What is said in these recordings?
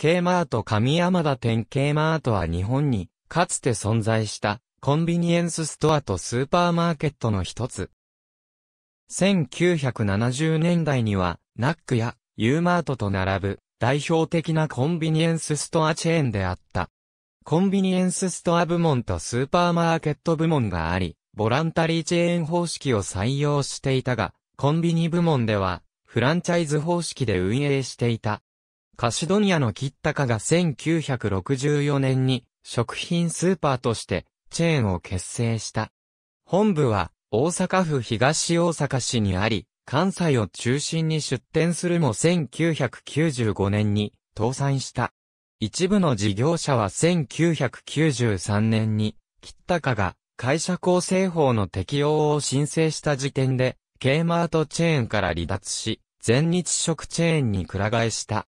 K マート神山田店 K マートは日本に、かつて存在した、コンビニエンスストアとスーパーマーケットの一つ。1970年代には、ナックやユーマートと並ぶ、代表的なコンビニエンスストアチェーンであった。コンビニエンスストア部門とスーパーマーケット部門があり、ボランタリーチェーン方式を採用していたが、コンビニ部門では、フランチャイズ方式で運営していた。カシドニアのキッタカが1964年に食品スーパーとしてチェーンを結成した。本部は大阪府東大阪市にあり、関西を中心に出店するも1995年に倒産した。一部の事業者は1993年に、キッタカが会社構成法の適用を申請した時点で、K マートチェーンから離脱し、全日食チェーンに倉替えした。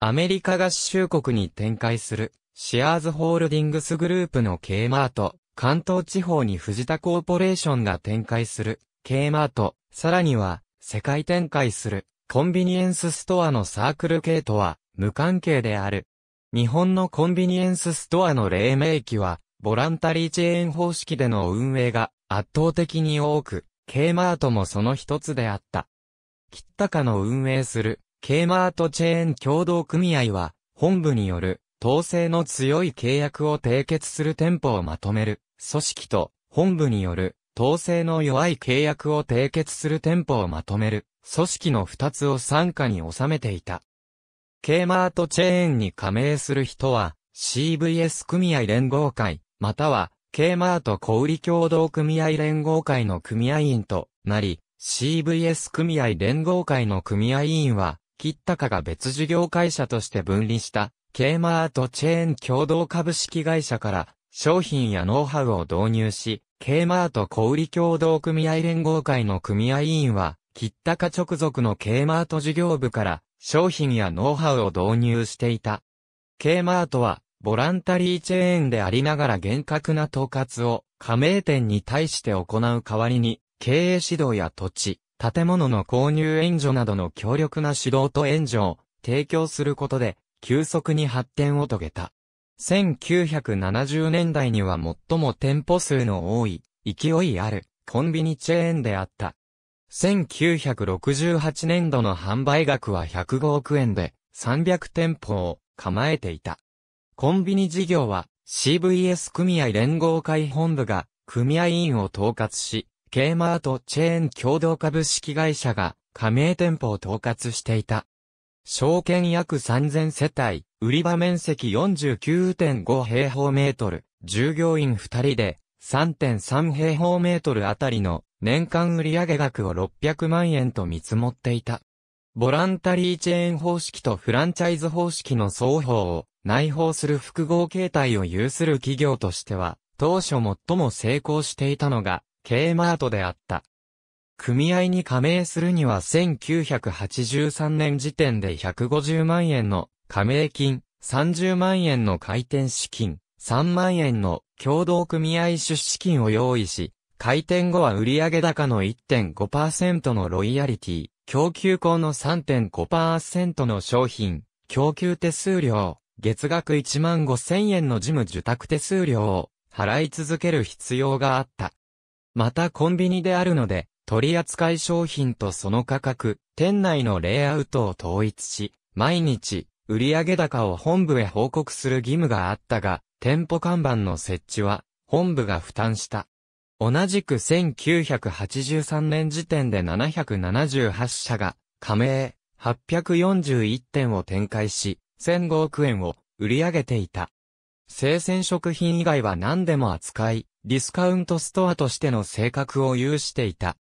アメリカ合衆国に展開する、シアーズホールディングスグループの K マート、関東地方に藤田コーポレーションが展開する、K マート、さらには、世界展開する、コンビニエンスストアのサークル系とは、無関係である。日本のコンビニエンスストアの黎明期は、ボランタリーチェーン方式での運営が圧倒的に多く、K マートもその一つであった。キッタカの運営するケーマートチェーン協同組合は、本部による、統制の強い契約を締結する店舗をまとめる、組織と、本部による、統制の弱い契約を締結する店舗をまとめる、組織の二つを傘下に収めていた。ケーマートチェーンに加盟する人は、CVS 組合連合会、または、ケーマート小売協同組合連合会の組合員となり、CVS 組合連合会の組合員は、キッタカが別事業会社として分離した、K マートチェーン共同株式会社から、商品やノウハウを導入し、K マート小売共同組合連合会の組合員は、キッタカ直属の K マート事業部から、商品やノウハウを導入していた。K マートは、ボランタリーチェーンでありながら厳格な統括を、加盟店に対して行う代わりに、経営指導や土地、建物の購入援助などの強力な指導と援助を提供することで、急速に発展を遂げた。1970年代には最も店舗数の多い、勢いある、コンビニチェーンであった。1968年度の販売額は105億円で、300店舗を構えていた。コンビニ事業は CVS 組合連合会本部が組合員を統括し、K マートチェーン共同株式会社が加盟店舗を統括していた。証券約3000世帯、売り場面積49.5平方メートル、従業員2人で3.3平方メートルあたりの年間売上額を600万円と見積もっていた。ボランタリーチェーン方式とフランチャイズ方式の双方を内包する複合形態を有する企業としては、当初最も成功していたのが、K マートであった。組合に加盟するには1983年時点で150万円の加盟金、30万円の回転資金、3万円の共同組合出資金を用意し、開店後は売上高の1.5%のロイヤリティ、供給口の3.5%の商品、供給手数料、月額1万5千円の事務受託手数料を払い続ける必要があった。またコンビニであるので、取扱い商品とその価格、店内のレイアウトを統一し、毎日、売上高を本部へ報告する義務があったが、店舗看板の設置は、本部が負担した。同じく1983年時点で778社が、加盟、841店を展開し、1005億円を売り上げていた。生鮮食品以外は何でも扱い、ディスカウントストアとしての性格を有していた。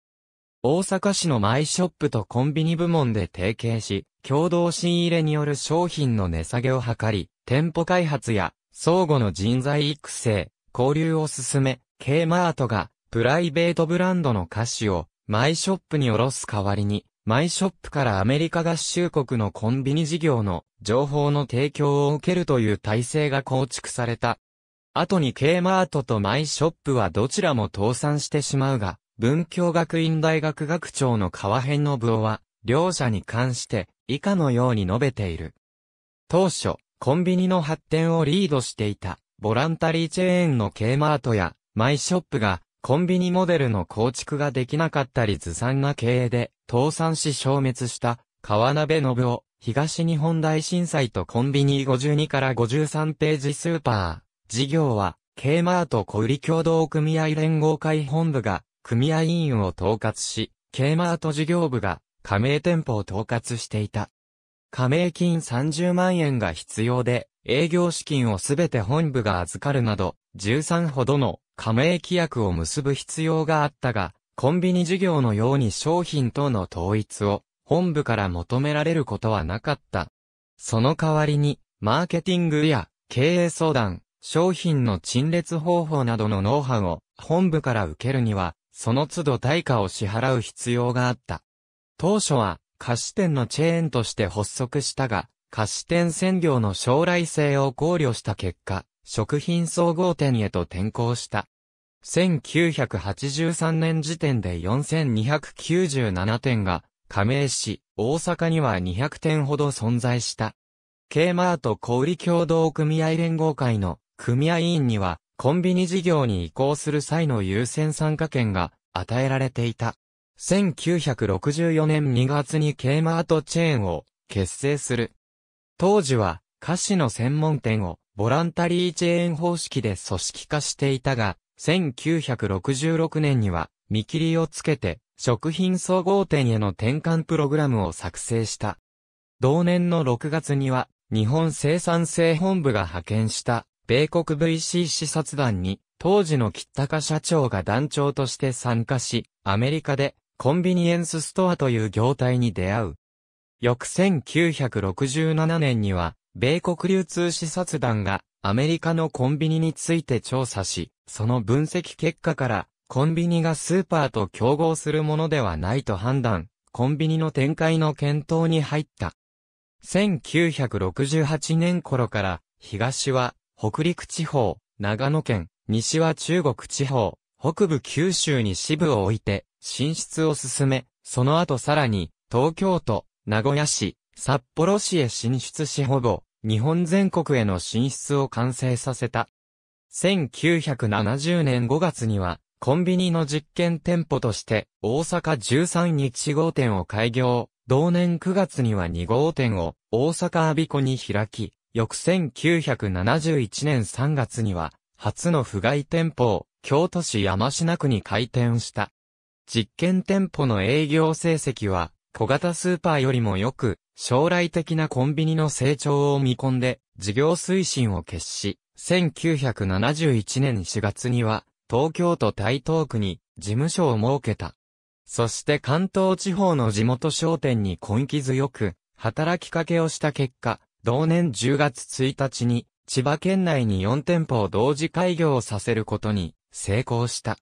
大阪市のマイショップとコンビニ部門で提携し、共同新入れによる商品の値下げを図り、店舗開発や相互の人材育成、交流を進め、K マートがプライベートブランドの菓子をマイショップに卸す代わりに、マイショップからアメリカ合衆国のコンビニ事業の情報の提供を受けるという体制が構築された。後に K マートとマイショップはどちらも倒産してしまうが、文教学院大学学長の川辺信夫は、両者に関して以下のように述べている。当初、コンビニの発展をリードしていた、ボランタリーチェーンの K マートや、マイショップが、コンビニモデルの構築ができなかったりずさんな経営で倒産し消滅した川鍋信夫、東日本大震災とコンビニ52から53ページスーパー、事業は K マート小売協同組合連合会本部が組合委員を統括し、K マート事業部が加盟店舗を統括していた。加盟金30万円が必要で、営業資金をすべて本部が預かるなど、13ほどの加盟規約を結ぶ必要があったが、コンビニ事業のように商品等の統一を本部から求められることはなかった。その代わりに、マーケティングや経営相談、商品の陳列方法などのノウハウを本部から受けるには、その都度対価を支払う必要があった。当初は菓子店のチェーンとして発足したが、菓子店専業の将来性を考慮した結果、食品総合店へと転向した。1983年時点で4297店が加盟し、大阪には200店ほど存在した。K マート小売協同組合連合会の組合員には、コンビニ事業に移行する際の優先参加権が与えられていた。1964年2月に K マートチェーンを結成する。当時は菓子の専門店をボランタリーチェーン方式で組織化していたが、1966年には見切りをつけて食品総合店への転換プログラムを作成した。同年の6月には日本生産性本部が派遣した米国 VC 視察団に当時の吉高社長が団長として参加し、アメリカでコンビニエンスストアという業態に出会う。翌1967年には米国流通視察団がアメリカのコンビニについて調査し、その分析結果からコンビニがスーパーと競合するものではないと判断、コンビニの展開の検討に入った。1968年頃から東は北陸地方、長野県、西は中国地方、北部九州に支部を置いて、進出を進め、その後さらに、東京都、名古屋市、札幌市へ進出しほぼ、日本全国への進出を完成させた。1970年5月には、コンビニの実験店舗として、大阪13日号店を開業。同年9月には2号店を大阪阿鼻子に開き、翌1971年3月には、初の不外店舗を京都市山品区に開店した。実験店舗の営業成績は、小型スーパーよりも良く、将来的なコンビニの成長を見込んで、事業推進を決し、1971年4月には、東京都台東区に事務所を設けた。そして関東地方の地元商店に根気強く、働きかけをした結果、同年10月1日に、千葉県内に4店舗を同時開業させることに成功した。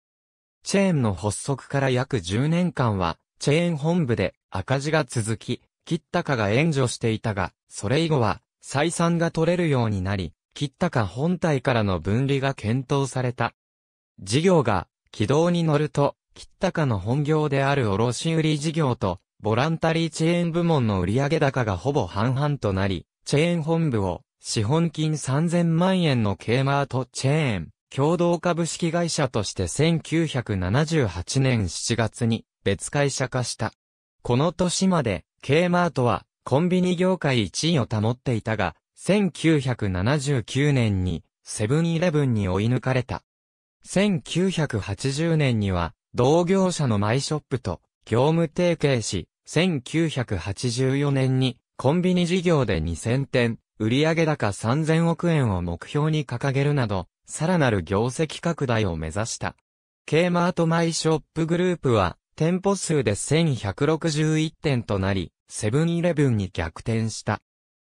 チェーンの発足から約10年間は、チェーン本部で赤字が続き、タカが援助していたが、それ以後は、採算が取れるようになり、タカ本体からの分離が検討された。事業が、軌道に乗ると、タカの本業である卸売事業と、ボランタリーチェーン部門の売上高がほぼ半々となり、チェーン本部を、資本金3000万円のケーマートチェーン、共同株式会社として1978年7月に別会社化した。この年まで K マートはコンビニ業界1位を保っていたが、1979年にセブンイレブンに追い抜かれた。1980年には同業者のマイショップと業務提携し、1984年にコンビニ事業で2000点、売上高3000億円を目標に掲げるなど、さらなる業績拡大を目指した。K マートマイショップグループは、店舗数で1161店となり、セブンイレブンに逆転した。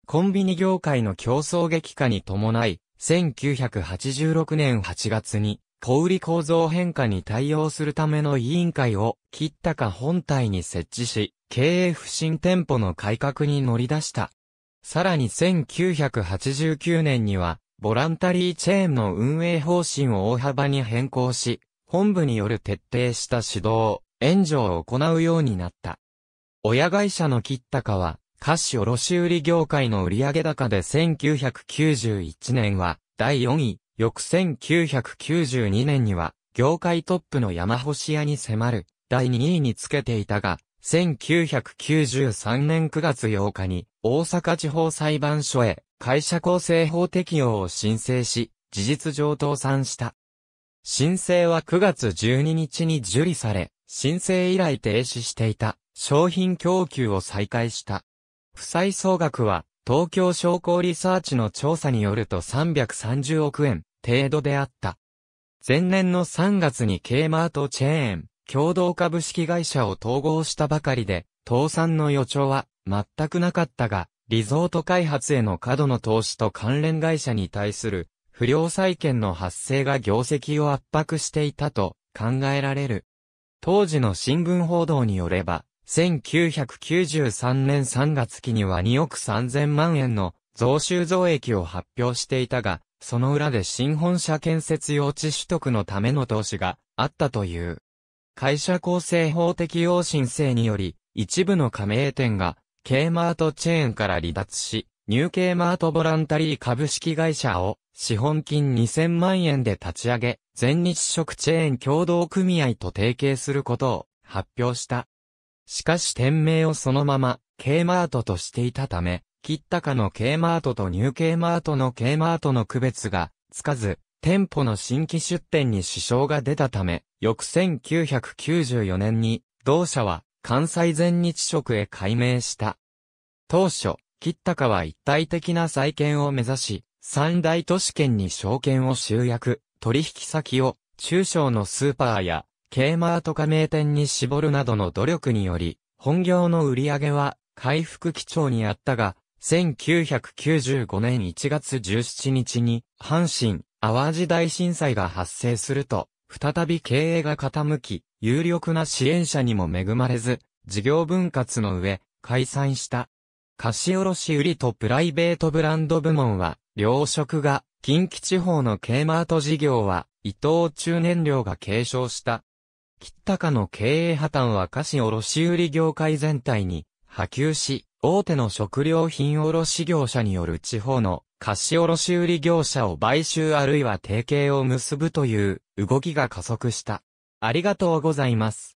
コンビニ業界の競争激化に伴い、1986年8月に、小売構造変化に対応するための委員会を、切ったか本体に設置し、経営不振店舗の改革に乗り出した。さらに1989年には、ボランタリーチェーンの運営方針を大幅に変更し、本部による徹底した指導、援助を行うようになった。親会社のキッタカは、菓子卸売業界の売上高で1991年は第4位、翌1992年には業界トップの山星屋に迫る第2位につけていたが、1993年9月8日に大阪地方裁判所へ会社構成法適用を申請し、事実上倒産した。申請は9月12日に受理され、申請以来停止していた商品供給を再開した。負債総額は東京商工リサーチの調査によると330億円程度であった。前年の3月に K マートチェーン共同株式会社を統合したばかりで、倒産の予兆は全くなかったが、リゾート開発への過度の投資と関連会社に対する不良債権の発生が業績を圧迫していたと考えられる。当時の新聞報道によれば、1993年3月期には2億3000万円の増収増益を発表していたが、その裏で新本社建設用地取得のための投資があったという。会社構成法適用申請により、一部の加盟店が、K マートチェーンから離脱し、ニュー K マートボランタリー株式会社を資本金2000万円で立ち上げ、全日食チェーン共同組合と提携することを発表した。しかし店名をそのまま、K マートとしていたため、切ったかの K マートとニュー K マートの K マートの区別がつかず、店舗の新規出店に支障が出たため、翌1994年に、同社は関西全日食へ改名した。当初、切ったかは一体的な再建を目指し、三大都市圏に証券を集約、取引先を中小のスーパーやケーマート加盟店に絞るなどの努力により、本業の売り上げは回復基調にあったが、1995年1月17日に阪神・淡路大震災が発生すると、再び経営が傾き、有力な支援者にも恵まれず、事業分割の上、解散した。貸卸売とプライベートブランド部門は、糧食が、近畿地方のケーマート事業は、伊藤中燃料が継承した。吉高の経営破綻は菓子卸売業界全体に波及し、大手の食料品卸業者による地方の菓子卸売業者を買収あるいは提携を結ぶという動きが加速した。ありがとうございます。